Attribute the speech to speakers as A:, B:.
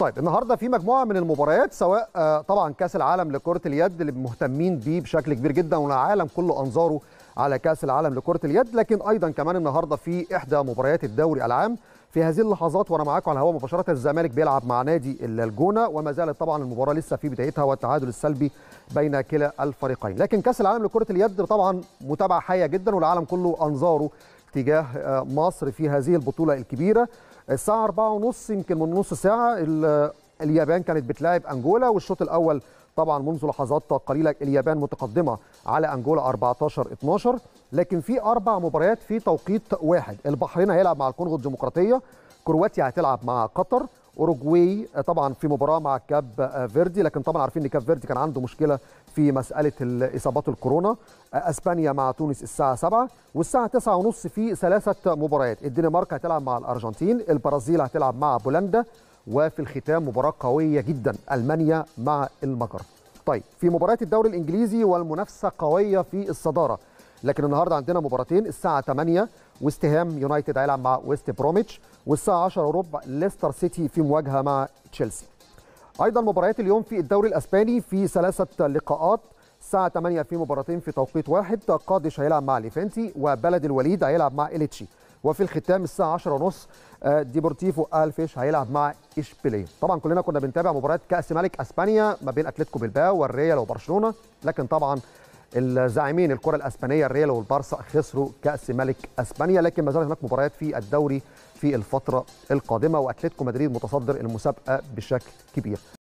A: طيب النهارده في مجموعه من المباريات سواء آه، طبعا كاس العالم لكره اليد اللي مهتمين بيه بشكل كبير جدا والعالم كله انظاره على كاس العالم لكره اليد لكن ايضا كمان النهارده في احدى مباريات الدوري العام في هذه اللحظات وانا معاكم على الهواء مباشره الزمالك بيلعب مع نادي الجونه وما زالت طبعا المباراه لسه في بدايتها والتعادل السلبي بين كلا الفريقين لكن كاس العالم لكره اليد طبعا متابعه حيه جدا والعالم كله انظاره تجاه آه، مصر في هذه البطوله الكبيره الساعه 4:30 يمكن من نص ساعه اليابان كانت بتلاعب انجولا والشوط الاول طبعا منذ لحظات قليله اليابان متقدمه على انجولا 14 12 لكن في اربع مباريات في توقيت واحد البحرين هيلعب مع الكونغو الديمقراطيه كرواتيا هتلعب مع قطر اوروجواي آه، طبعا في مباراه مع كاب آه، فيردي لكن طبعا عارفين ان كاب فيردي كان عنده مشكله في مساله الاصابات الكورونا آه، اسبانيا مع تونس الساعه 7 والساعه 9 ونص في ثلاثه مباريات الدنمارك هتلعب مع الارجنتين البرازيل هتلعب مع بولندا وفي الختام مباراه قويه جدا المانيا مع المجر طيب في مباراه الدوري الانجليزي والمنافسه قويه في الصداره لكن النهارده عندنا مباراتين الساعه 8 واستهام هام يونايتد هيلعب مع ويست بروميتش والساعه 10 وربع ليستر سيتي في مواجهه مع تشيلسي ايضا مباريات اليوم في الدوري الاسباني في ثلاثه لقاءات الساعة 8 في مباراتين في توقيت واحد قادش هيلعب مع ليفنتي وبلد الوليد هيلعب مع إليتشي وفي الختام الساعة 10:30 آه، ديبورتيفو الفيش هيلعب مع اشبيليه طبعا كلنا كنا بنتابع مباراة كأس ملك اسبانيا ما بين اتلتيكو بلباو والريال وبرشلونة لكن طبعا الزعيمين الكره الاسبانيه الريال والبارسا خسروا كاس ملك اسبانيا لكن ما زالت هناك مباريات في الدوري في الفتره القادمه واتلتيكو مدريد متصدر المسابقه بشكل كبير